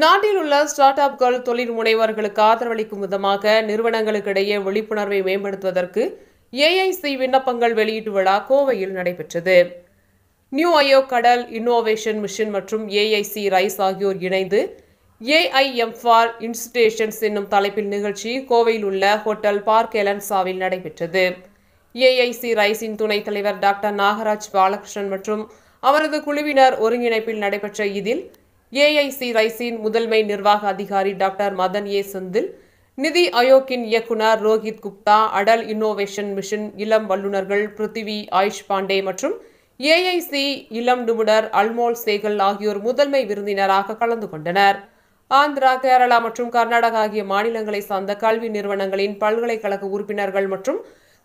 நாட்டில் உள்ள ஸ்டார்ட் அப்கள் தொழில் முனைவர்களுக்கு ஆதரவளிக்கும் விதமாக நிறுவனங்களுக்கிடையே விழிப்புணர்வை மேம்படுத்துவதற்கு ஏஐசி விண்ணப்பங்கள் வெளியீட்டு விழா கோவையில் நடைபெற்றது நியூ அயோ கடல் இன்னோவேஷன் மிஷன் மற்றும் ஏஐசி ரைஸ் ஆகியோர் இணைந்து ஏஐஎம் ஃபார் இன்ஸ்டிடேஷன்ஸ் என்னும் தலைப்பில் நிகழ்ச்சி கோவையில் உள்ள ஹோட்டல் பார்க் எலன்சாவில் நடைபெற்றது ஏஐசி ரைஸின் துணைத் தலைவர் டாக்டர் நாகராஜ் பாலகிருஷ்ணன் மற்றும் அவரது குழுவினர் ஒருங்கிணைப்பில் நடைபெற்ற இதில் ஏஐசி ரைசின் முதன்மை நிர்வாக அதிகாரி டாக்டர் மதன் ஏ செந்தில் நிதி ஆயோக்கின் இயக்குனர் ரோஹித் குப்தா அடல் இன்னோவேஷன் மிஷன் இளம் வல்லுநர்கள் பிருத்திவி ஆயுஷ் பாண்டே மற்றும் ஏஐசி இளம் நிபுணர் அல்மோல் சேகல் ஆகியோர் முதன்மை விருந்தினராக கலந்து கொண்டனர் ஆந்திரா கேரளா மற்றும் கர்நாடகா ஆகிய மாநிலங்களை சார்ந்த கல்வி நிறுவனங்களின் பல்கலைக்கழக உறுப்பினர்கள் மற்றும்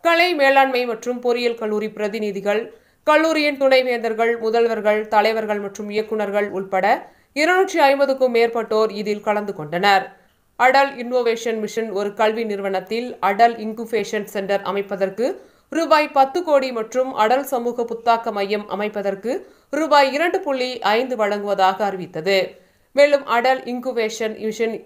கலை மேலாண்மை மற்றும் பொறியியல் கல்லூரி பிரதிநிதிகள் கல்லூரியின் துணைவேந்தர்கள் முதல்வர்கள் தலைவர்கள் மற்றும் இயக்குநர்கள் உட்பட இருநூற்றி ஐம்பதுக்கும் மேற்பட்டோர் இதில் கலந்து கொண்டனர் அடல் இன்னோவேஷன் மிஷன் ஒரு கல்வி நிறுவனத்தில் அடல் இன்குபேஷன் சென்டர் அமைப்பதற்கு ரூபாய் பத்து கோடி மற்றும் அடல் சமூக புத்தாக்க மையம் அமைப்பதற்கு ரூபாய் இரண்டு புள்ளி ஐந்து வழங்குவதாக அறிவித்தது மேலும் அடல் இன்குபேஷன் மிஷன்